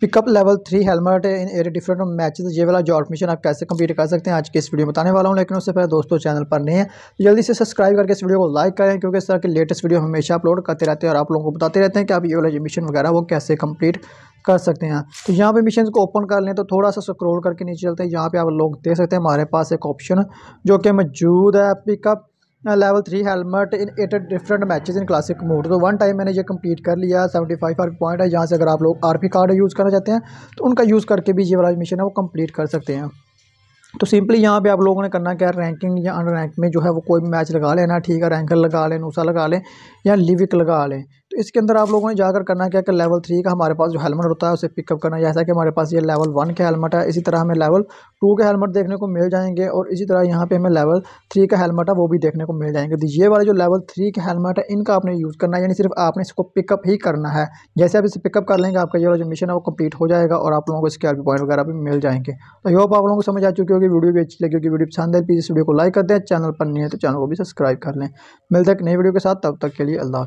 pickup level three helmet in eight different matches ये वाला job mission आप कैसे कंप्लीट कर सकते हैं आज के इस वीडियो में बताने वाला हूँ लेकिन उससे पहले दोस्तों चैनल पर नहीं है तो जल्दी से सब्सक्राइब करके इस वीडियो को लाइक करें क्योंकि इस तरह के लेटेस्ट वीडियो हमेशा अपलोड करते रहते हैं और आप लोगों को बताते रहते हैं कि आप ये वाला मिशन वगैरह वो कैसे कंप्लीट कर सकते हैं तो यहाँ पर मिशन को ओपन कर लें तो थोड़ा सा स्क्रोल करके नीचे चलते हैं यहाँ पर आप लोग देख सकते हैं हमारे पास एक ऑप्शन जो कि मौजूद है pickup level three helmet in eight different matches in classic mode तो वन टाइम मैंने ये कंप्लीट कर लिया सेवेंटी फाइव आर पॉइंट है जहाँ से अगर आप लोग आर पी कार्ड यूज़ करना चाहते हैं तो उनका यूज़ करके भी ये वाला मिशन है वो कंप्लीट कर सकते हैं तो सिंपली यहाँ पे आप लोगों ने करना क्या रैंकिंग या अन रैंक में जो है वो कोई भी मैच लगा लेना ठीक है रैंकर लगा लें नूसा लगा लें या लिविक लगा लें इसके अंदर आप लोगों ने जाकर करना क्या कि लेवल थ्री का हमारे पास जो हेलमेट होता है उसे पिकअप करना जैसा कि हमारे पास ये लेवल वन के हेलमेट है इसी तरह हमें लेवल टू के हेलमेट देखने को मिल जाएंगे और इसी तरह यहाँ पे हमें लेवल थ्री का हेलमेट है वो भी देखने को मिल जाएंगे तो ये वाले जो लेवल थ्री के हेलमेट है इनका आपने यूज़ करना है यानी सिर्फ आपने इसको पिकअप ही करना है जैसे आप इसे पिकअप कर लेंगे आपका ये वाला जो मिशन है वो कम्प्लीट हो जाएगा और आप लोगों को इसके आर पॉइंट वगैरह भी मिल जाएंगे तो यो आप लोगों को समझ आ चुकी होगी वीडियो भी अच्छी लगी क्योंकि वीडियो पसंद है प्लीज़ इस वीडियो को लाइक कर दें चैनल पर नहीं है तो चैनल को भी सब्सक्राइब कर लें मिलते हैं नई वीडियो के साथ तब तक के लिए अल्लाह